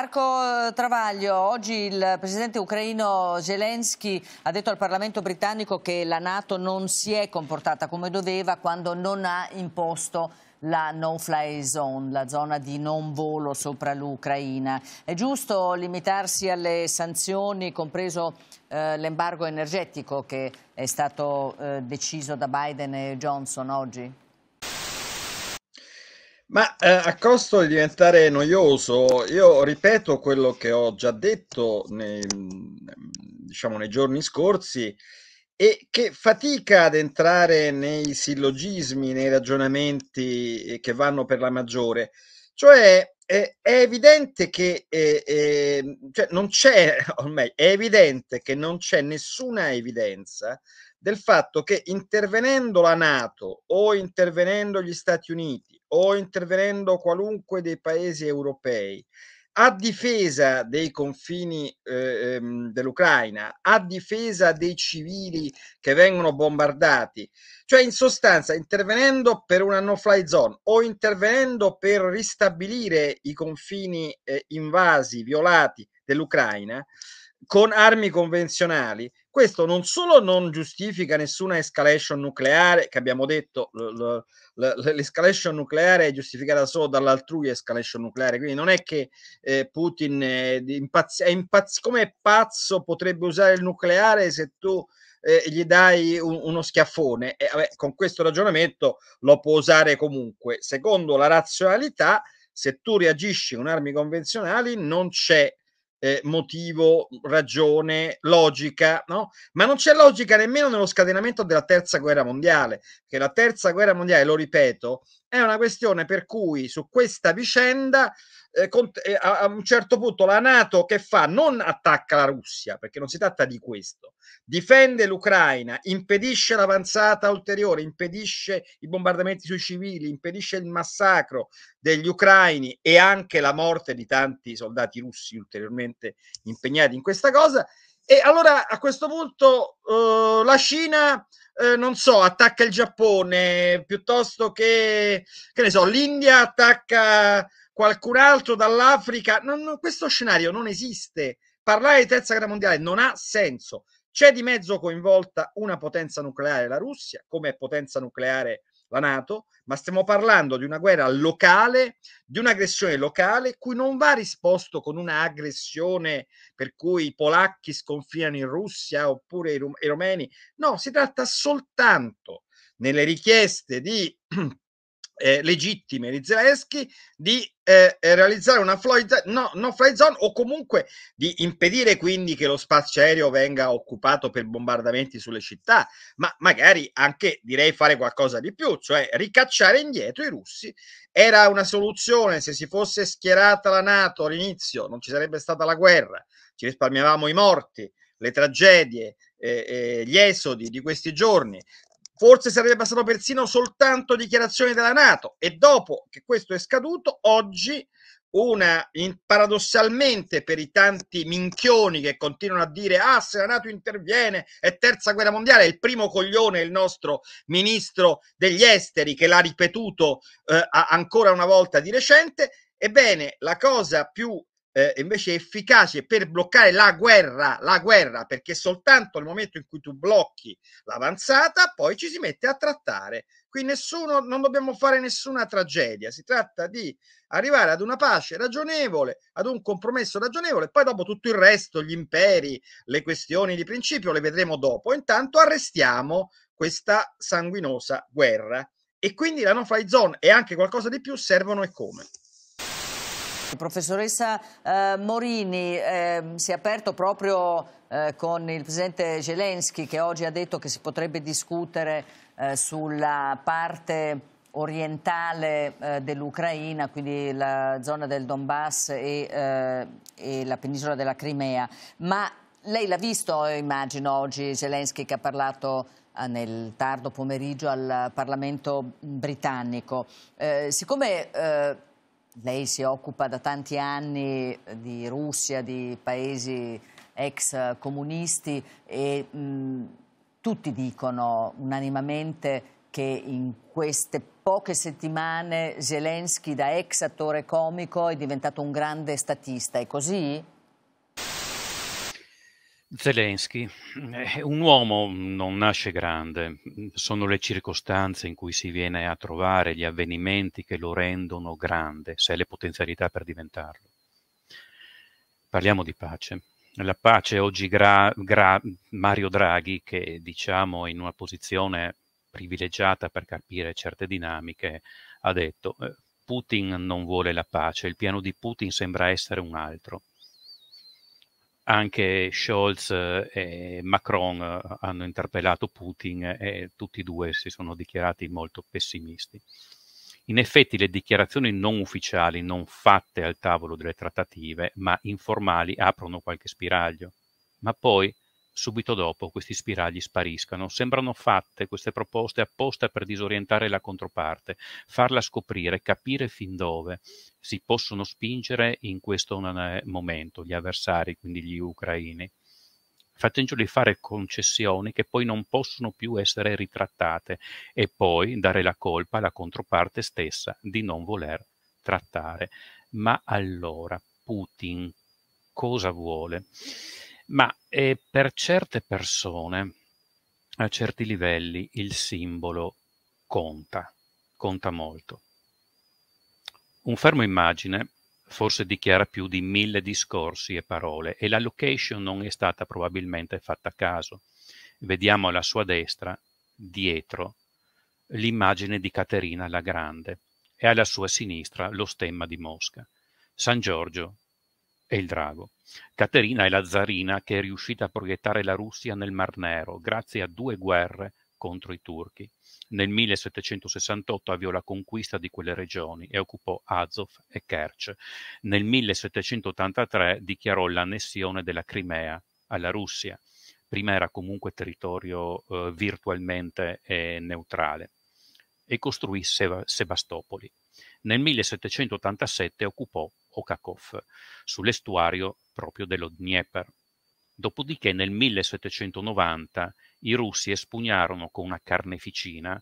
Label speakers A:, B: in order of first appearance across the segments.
A: Marco eh, Travaglio, oggi il presidente ucraino Zelensky ha detto al Parlamento britannico che la Nato non si è comportata come doveva quando non ha imposto la no-fly zone, la zona di non volo sopra l'Ucraina. È giusto limitarsi alle sanzioni, compreso eh, l'embargo energetico che è stato eh, deciso da Biden e Johnson oggi?
B: Ma eh, a costo di diventare noioso, io ripeto quello che ho già detto nei, diciamo, nei giorni scorsi e che fatica ad entrare nei sillogismi, nei ragionamenti eh, che vanno per la maggiore. Cioè, eh, è evidente che eh, eh, cioè non c'è, ormai è evidente che non c'è nessuna evidenza del fatto che intervenendo la NATO o intervenendo gli Stati Uniti o intervenendo qualunque dei paesi europei a difesa dei confini eh, ehm, dell'Ucraina, a difesa dei civili che vengono bombardati, cioè in sostanza intervenendo per una no-fly zone o intervenendo per ristabilire i confini eh, invasi, violati dell'Ucraina con armi convenzionali, questo non solo non giustifica nessuna escalation nucleare, che abbiamo detto l- l- l'escalation nucleare è giustificata solo dall'altrui escalation nucleare, quindi non è che eh, Putin è impazz- è impazz- come è pazzo potrebbe usare il nucleare se tu eh, gli dai un, uno schiaffone. E, vabbè, con questo ragionamento lo può usare comunque. Secondo la razionalità, se tu reagisci con armi convenzionali non c'è eh, motivo, ragione, logica, no? Ma non c'è logica nemmeno nello scatenamento della terza guerra mondiale, che la terza guerra mondiale, lo ripeto, è una questione per cui su questa vicenda eh, con, eh, a, a, un certo punto la Nato che fa? Non attacca la Russia, perché non si tratta di questo, difende l'Ucraina, impedisce l'avanzata ulteriore, impedisce i bombardamenti sui civili, impedisce il massacro degli ucraini e anche la morte di tanti soldati russi ulteriormente impegnati in questa cosa. E allora a questo punto eh, la Cina eh, non so, attacca il Giappone piuttosto che, che ne so, l'India attacca qualcun altro dall'Africa. Non, non, questo scenario non esiste. Parlare di terza guerra mondiale non ha senso. C'è di mezzo coinvolta una potenza nucleare, la Russia, come potenza nucleare la Nato, ma stiamo parlando di una guerra locale, di un'aggressione locale, cui non va risposto con un'aggressione per cui i polacchi sconfinano in Russia oppure i, rum- i romeni. No, si tratta soltanto nelle richieste di eh, legittime di Zelensky di eh, eh realizzare una fly no, no fly zone o comunque di impedire quindi che lo spazio aereo venga occupato per bombardamenti sulle città, ma magari anche direi fare qualcosa di più, cioè ricacciare indietro i russi. Era una soluzione se si fosse schierata la Nato all'inizio, non ci sarebbe stata la guerra, ci risparmiavamo i morti, le tragedie, eh, eh, gli esodi di questi giorni forse sarebbe bastato persino soltanto dichiarazione della Nato e dopo che questo è scaduto, oggi una in, paradossalmente per i tanti minchioni che continuano a dire ah se la Nato interviene è terza guerra mondiale il primo coglione è il nostro ministro degli esteri che l'ha ripetuto eh, ancora una volta di recente ebbene la cosa più eh, invece efficace per bloccare la guerra, la guerra, perché soltanto nel momento in cui tu blocchi l'avanzata, poi ci si mette a trattare. Qui nessuno, non dobbiamo fare nessuna tragedia, si tratta di arrivare ad una pace ragionevole, ad un compromesso ragionevole, poi dopo tutto il resto, gli imperi, le questioni di principio le vedremo dopo. Intanto arrestiamo questa sanguinosa guerra
A: e quindi la no-fly zone e anche qualcosa di più servono e come. Professoressa eh, Morini, eh, si è aperto proprio eh, con il Presidente Zelensky che oggi ha detto che si potrebbe discutere eh, sulla parte orientale eh, dell'Ucraina, quindi la zona del Donbass e, eh, e la penisola della Crimea. Ma lei l'ha visto, immagino, oggi Zelensky che ha parlato nel tardo pomeriggio al Parlamento britannico. Eh, siccome eh, lei si occupa da tanti anni eh, di Russia, di paesi ex comunisti e mh, tutti dicono unanimamente che in queste poche settimane Zelensky da ex attore comico è diventato un grande statista, è così?
C: Zelensky, eh, un uomo mm, non nasce grande, sono le circostanze in cui si viene a trovare, gli avvenimenti che lo rendono grande, se ha le potenzialità per diventarlo. Parliamo di pace. La pace oggi gra, gra, Mario Draghi, che diciamo in una posizione privilegiata per capire certe dinamiche, ha detto eh, Putin non vuole la pace, il piano di Putin sembra essere un altro anche Scholz e Macron eh, hanno interpellato Putin e tutti e due si sono dichiarati molto pessimisti. In effetti le dichiarazioni non ufficiali, non fatte al tavolo delle trattative, ma informali, aprono qualche spiraglio, ma poi subito dopo questi spiragli spariscano. Sembrano fatte queste proposte apposta per disorientare la controparte, farla scoprire, capire fin dove si possono spingere in questo momento gli avversari, quindi gli ucraini fattencio fare concessioni che poi non possono più essere ritrattate e poi dare la colpa alla controparte stessa di non voler trattare. Ma allora Putin cosa vuole? ma eh, per certe persone, a certi livelli, il simbolo conta, conta molto. Un fermo immagine forse dichiara più di mille discorsi e parole e la location non è stata probabilmente fatta a caso. Vediamo alla sua destra, dietro, l'immagine di Caterina la Grande e alla sua sinistra lo stemma di Mosca. San Giorgio e il drago. Caterina è la zarina che è riuscita a proiettare la Russia nel Mar Nero grazie a due guerre contro i turchi. Nel 1768 avviò la conquista di quelle regioni e occupò Azov e Kerch. Nel 1783 dichiarò l'annessione della Crimea alla Russia. Prima era comunque territorio eh, virtualmente eh, neutrale e costruì Sebastopoli. Nel 1787 occupò Okakov, sull'estuario proprio dello Dnieper. Dopodiché nel 1790 i russi espugnarono con una carneficina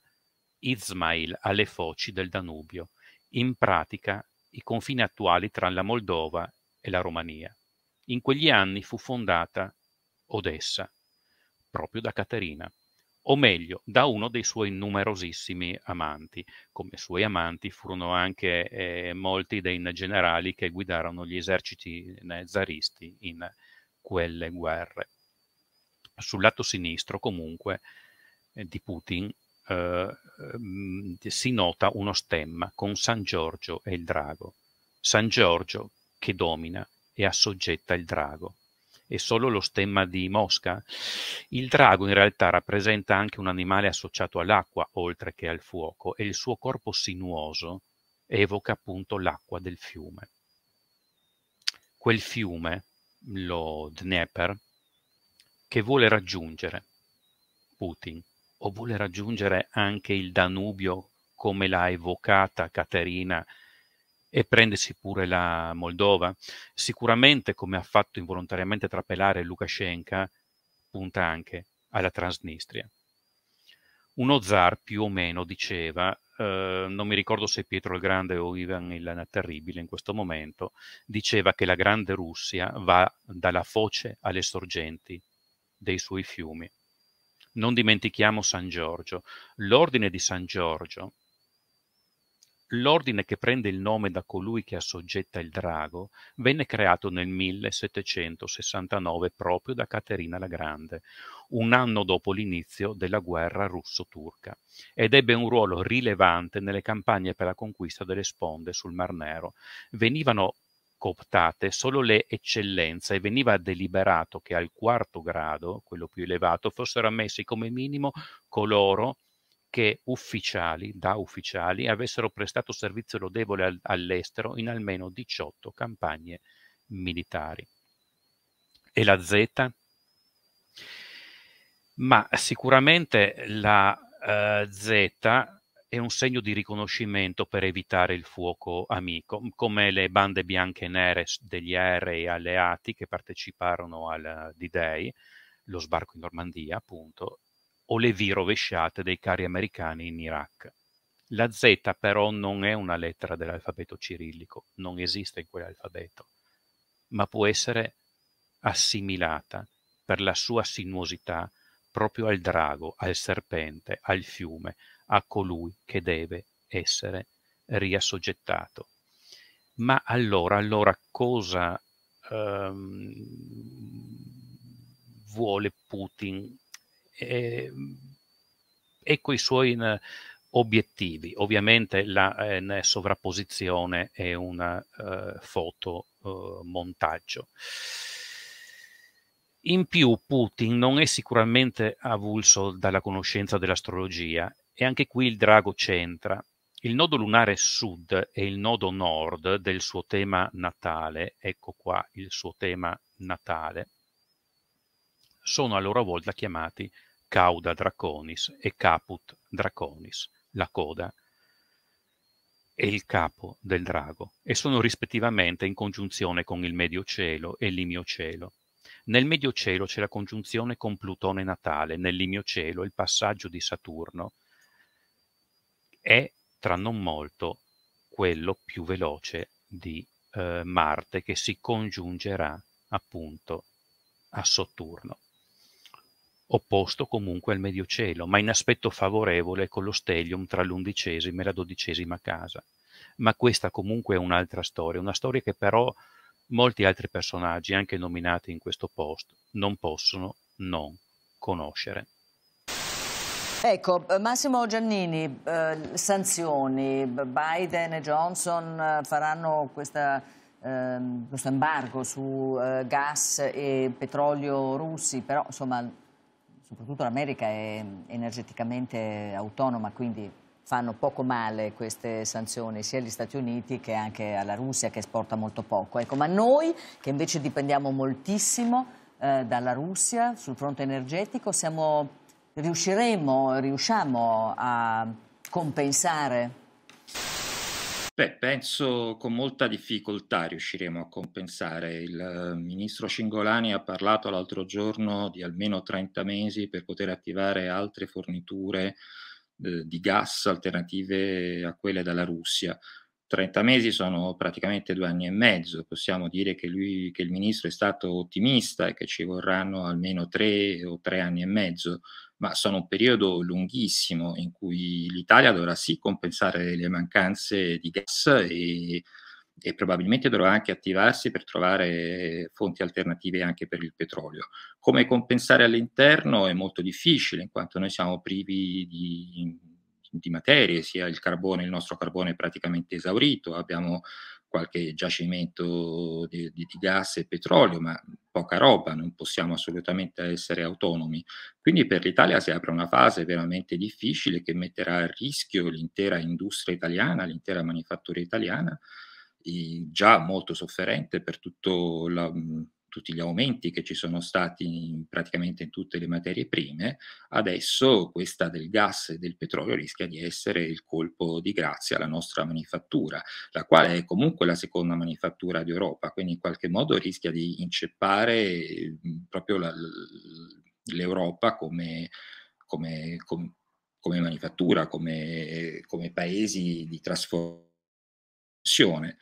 C: Izmail alle foci del Danubio, in pratica i confini attuali tra la Moldova e la Romania. In quegli anni fu fondata Odessa, proprio da Caterina o meglio, da uno dei suoi numerosissimi amanti. Come suoi amanti furono anche eh, molti dei generali che guidarono gli eserciti eh, zaristi in quelle guerre. Sul lato sinistro, comunque, eh, di Putin eh, mm, si nota uno stemma con San Giorgio e il drago. San Giorgio che domina e assoggetta il drago e solo lo stemma di mosca. Il drago in realtà rappresenta anche un animale associato all'acqua oltre che al fuoco e il suo corpo sinuoso evoca appunto l'acqua del fiume. Quel fiume, lo Dnieper, che vuole raggiungere Putin o vuole raggiungere anche il Danubio come l'ha evocata Caterina e prendersi pure la Moldova. Sicuramente, come ha fatto involontariamente trapelare Lukashenko, punta anche alla Transnistria. Uno zar più o meno diceva, eh, non mi ricordo se Pietro il Grande o Ivan il Terribile in questo momento, diceva che la Grande Russia va dalla foce alle sorgenti dei suoi fiumi. Non dimentichiamo San Giorgio. L'ordine di San Giorgio, L'ordine che prende il nome da colui che assoggetta il drago venne creato nel 1769 proprio da Caterina la Grande, un anno dopo l'inizio della guerra russo-turca, ed ebbe un ruolo rilevante nelle campagne per la conquista delle sponde sul Mar Nero. Venivano cooptate solo le eccellenze e veniva deliberato che al quarto grado, quello più elevato, fossero ammessi come minimo coloro che ufficiali, da ufficiali, avessero prestato servizio lodevole all'estero in almeno 18 campagne militari. E la Z? Ma sicuramente la eh, Z è un segno di riconoscimento per evitare il fuoco amico, come le bande bianche e nere degli aerei alleati che parteciparono al D-Day, lo sbarco in Normandia, appunto, o le V rovesciate dei carri americani in Iraq. La Z però non è una lettera dell'alfabeto cirillico, non esiste in quell'alfabeto, ma può essere assimilata per la sua sinuosità proprio al drago, al serpente, al fiume, a colui che deve essere riassoggettato. Ma allora, allora cosa ehm, vuole Putin eh, e coi suoi eh, obiettivi. Ovviamente la eh, sovrapposizione è un eh, fotomontaggio. Eh, In più Putin non è sicuramente avulso dalla conoscenza dell'astrologia e anche qui il drago c'entra. Il nodo lunare sud e il nodo nord del suo tema natale, ecco qua il suo tema natale, sono a loro volta chiamati cauda draconis e caput draconis, la coda e il capo del drago, e sono rispettivamente in congiunzione con il medio cielo e l'imio cielo. Nel medio cielo c'è la congiunzione con Plutone natale, nell'imio cielo il passaggio di Saturno è tra non molto quello più veloce di eh, Marte che si congiungerà appunto a Saturno opposto comunque al medio Medioceelo, ma in aspetto favorevole con lo Stellium tra l'undicesima e la dodicesima casa. Ma questa comunque è un'altra storia, una storia che però molti altri personaggi, anche nominati in questo post, non possono non conoscere.
A: Ecco, eh, Massimo Giannini, eh, sanzioni, Biden e Johnson eh, faranno questa, eh, questo embargo su eh, gas e petrolio russi, però insomma soprattutto l'America è energeticamente autonoma, quindi fanno poco male queste sanzioni sia agli Stati Uniti che anche alla Russia che esporta molto poco. Ecco, ma noi che invece dipendiamo moltissimo eh, dalla Russia sul fronte energetico siamo, riusciremo, riusciamo a compensare
D: Beh, penso con molta difficoltà riusciremo a compensare. Il eh, ministro Cingolani ha parlato l'altro giorno di almeno 30 mesi per poter attivare altre forniture eh, di gas alternative a quelle dalla Russia. 30 mesi sono praticamente due anni e mezzo, possiamo dire che, lui, che il ministro è stato ottimista e che ci vorranno almeno tre o tre anni e mezzo ma sono un periodo lunghissimo in cui l'Italia dovrà sì compensare le mancanze di gas e, e probabilmente dovrà anche attivarsi per trovare fonti alternative anche per il petrolio. Come compensare all'interno è molto difficile, in quanto noi siamo privi di, di materie, sia il carbone, il nostro carbone è praticamente esaurito, abbiamo qualche giacimento di, di, di gas e petrolio, ma poca roba, non possiamo assolutamente essere autonomi. Quindi per l'Italia si apre una fase veramente difficile che metterà a rischio l'intera industria italiana, l'intera manifattura italiana, eh, già molto sofferente per tutto la, tutti gli aumenti che ci sono stati in, praticamente in tutte le materie prime, adesso questa del gas e del petrolio rischia di essere il colpo di grazia alla nostra manifattura, la quale è comunque la seconda manifattura d'Europa, quindi in qualche modo rischia di inceppare mm, proprio la, l'Europa come, come, come, come manifattura, come, paesi di trasformazione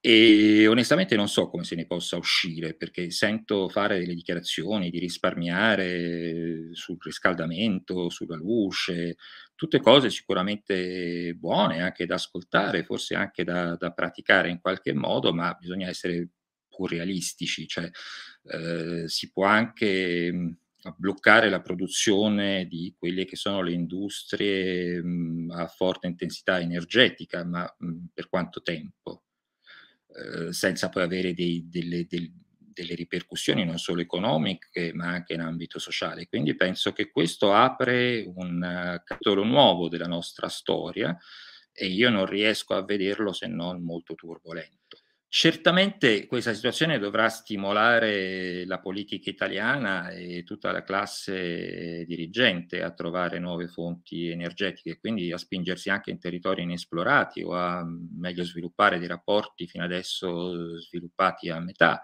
D: e onestamente non so come se ne possa uscire perché sento fare delle dichiarazioni di risparmiare sul riscaldamento, sulla luce, tutte cose sicuramente buone anche da ascoltare, forse anche da, da praticare in qualche modo, ma bisogna essere pur realistici, cioè eh, si può anche mm, bloccare la produzione di quelle che sono le industrie mh, mm, a forte intensità energetica, ma mh, mm, per quanto tempo? Ehm, senza poi avere dei, delle, del, delle ripercussioni non solo economiche ma anche in ambito sociale. Quindi penso che questo apre un eh, capitolo nuovo della nostra storia e io non riesco a vederlo se non molto turbolento. Certamente questa situazione dovrà stimolare la politica italiana e tutta la classe dirigente a trovare nuove fonti energetiche, quindi a spingersi anche in territori inesplorati o a meglio sviluppare dei rapporti fino adesso sviluppati a metà.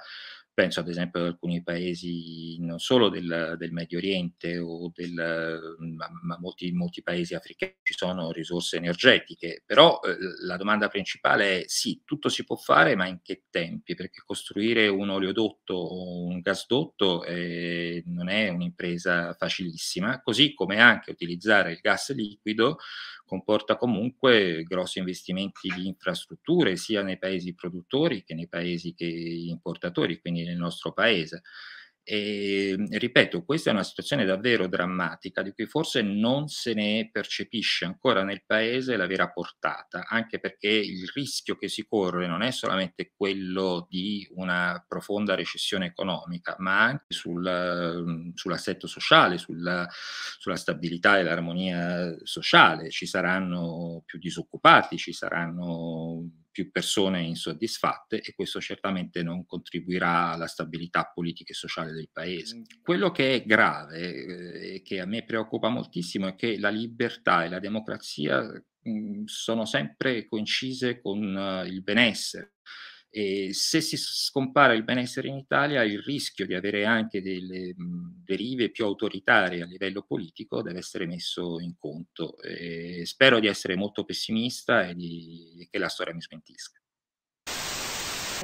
D: Penso ad esempio ad alcuni paesi non solo del, del Medio Oriente, del, mm, ma, ma molti, molti, paesi africani ci sono risorse energetiche, però eh, la domanda principale è sì, tutto si può fare, ma in che tempi? Perché costruire un oleodotto o un gasdotto eh, non è un'impresa facilissima, così come anche utilizzare il gas liquido comporta comunque grossi investimenti di infrastrutture sia nei paesi produttori che nei paesi che importatori, quindi nel nostro paese. E, ehm, ripeto, questa è una situazione davvero drammatica di cui forse non se ne percepisce ancora nel paese la vera portata, anche perché il rischio che si corre non è solamente quello di una profonda recessione economica, ma anche sul, sull'assetto sociale, sulla, sulla stabilità e l'armonia sociale. Ci saranno più disoccupati, ci saranno più persone insoddisfatte e questo certamente non contribuirà alla stabilità politica e sociale del paese. Mm. Quello che è grave eh, e eh, che a me preoccupa moltissimo è che la libertà e la democrazia mh, mm, sono sempre coincise con uh, il benessere e se si scompare il benessere in Italia, il rischio di avere anche delle mhmm, derive più autoritarie a livello politico deve essere messo in conto. E spero di essere molto pessimista e di, che la storia mi smentisca.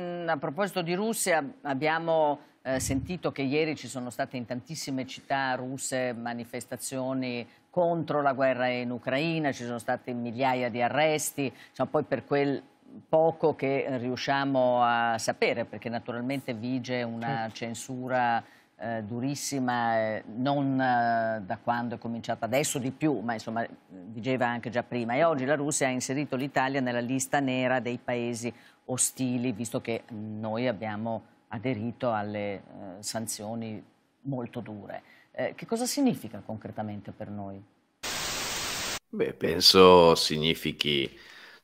A: Mhmm, a proposito di Russia, abbiamo eh, sentito che ieri ci sono state in tantissime città russe manifestazioni contro la guerra in Ucraina, ci sono state migliaia di arresti, cioè poi per quel poco che riusciamo a sapere, perché naturalmente vige una certo. censura eh, durissima, eh, non eh, da quando è cominciata adesso di più, ma insomma vigeva anche già prima. E oggi la Russia ha inserito l'Italia nella lista nera dei paesi ostili, visto che noi abbiamo aderito alle eh, sanzioni molto dure. Eh, che cosa significa concretamente per noi? Beh,
E: penso significhi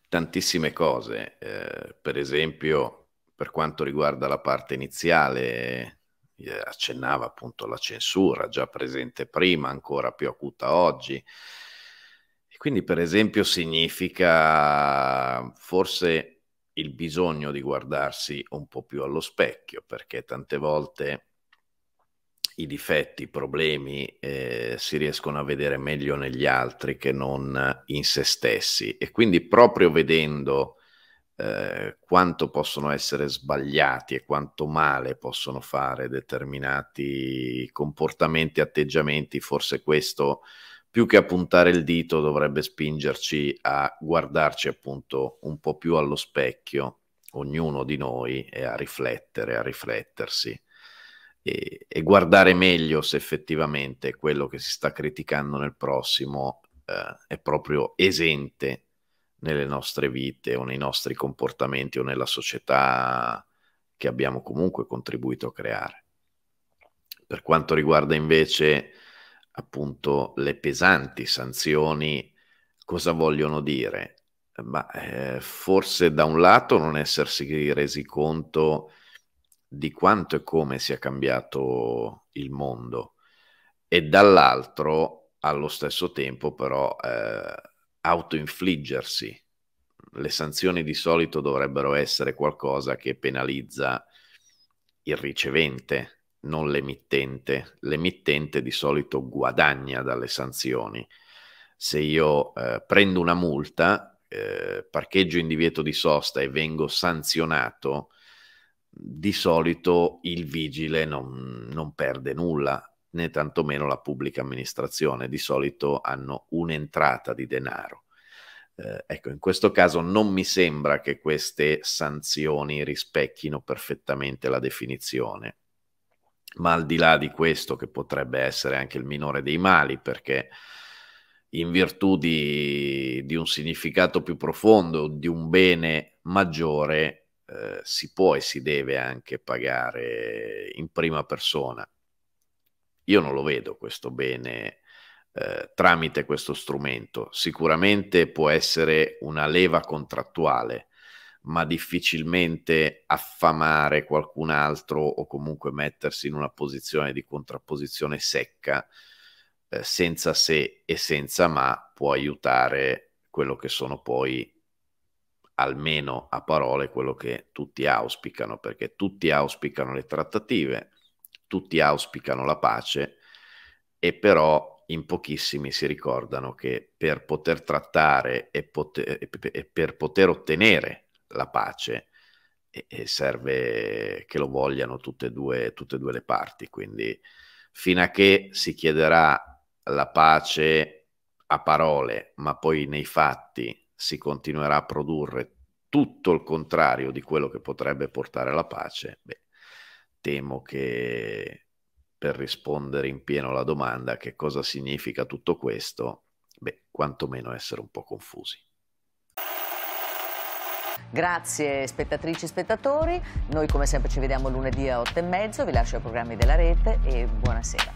E: tantissime cose, eh, per esempio per quanto riguarda la parte iniziale, eh, accennava appunto alla censura già presente prima, ancora più acuta oggi. E quindi per esempio significa forse il bisogno di guardarsi un po' più allo specchio, perché tante volte i difetti, i problemi eh, si riescono a vedere meglio negli altri che non in se stessi e quindi proprio vedendo eh, quanto possono essere sbagliati e quanto male possono fare determinati comportamenti, atteggiamenti, forse questo più che a puntare il dito dovrebbe spingerci a guardarci appunto un po' più allo specchio, ognuno di noi, e a riflettere, a riflettersi e, e, guardare meglio se effettivamente quello che si sta criticando nel prossimo eh, è proprio esente nelle nostre vite o nei nostri comportamenti o nella società che abbiamo comunque contribuito a creare. Per quanto riguarda invece appunto le pesanti sanzioni, cosa vogliono dire? Ma eh, forse da un lato non essersi resi conto di quanto e come sia cambiato il mondo e dall'altro allo stesso tempo però eh, autoinfliggersi. Le sanzioni di solito dovrebbero essere qualcosa che penalizza il ricevente, non l'emittente. L'emittente di solito guadagna dalle sanzioni. Se io eh, prendo una multa, eh, parcheggio in divieto di sosta e vengo sanzionato, di solito il vigile non, non perde nulla, né tantomeno la pubblica amministrazione, di solito hanno un'entrata di denaro. Eh, ecco, in questo caso non mi sembra che queste sanzioni rispecchino perfettamente la definizione, ma al di là di questo, che potrebbe essere anche il minore dei mali, perché in virtù di, di un significato più profondo, di un bene maggiore, eh, si può e si deve anche pagare in prima persona. Io non lo vedo questo bene eh, tramite questo strumento. Sicuramente può essere una leva contrattuale, ma difficilmente affamare qualcun altro o comunque mettersi in una posizione di contrapposizione secca eh, senza se e senza ma può aiutare quello che sono poi almeno a parole quello che tutti auspicano, perché tutti auspicano le trattative, tutti auspicano la pace e però in pochissimi si ricordano che per poter trattare e, poter, e per poter ottenere la pace e serve che lo vogliano tutte e, due, tutte e due le parti. Quindi fino a che si chiederà la pace a parole, ma poi nei fatti si continuerà a produrre tutto il contrario di quello che potrebbe portare alla pace, beh, temo che per rispondere in pieno alla domanda che cosa significa tutto questo, beh, quantomeno essere un po' confusi.
A: Grazie spettatrici e spettatori, noi come sempre ci vediamo lunedì a 8 e mezzo, vi lascio ai programmi della rete e buonasera.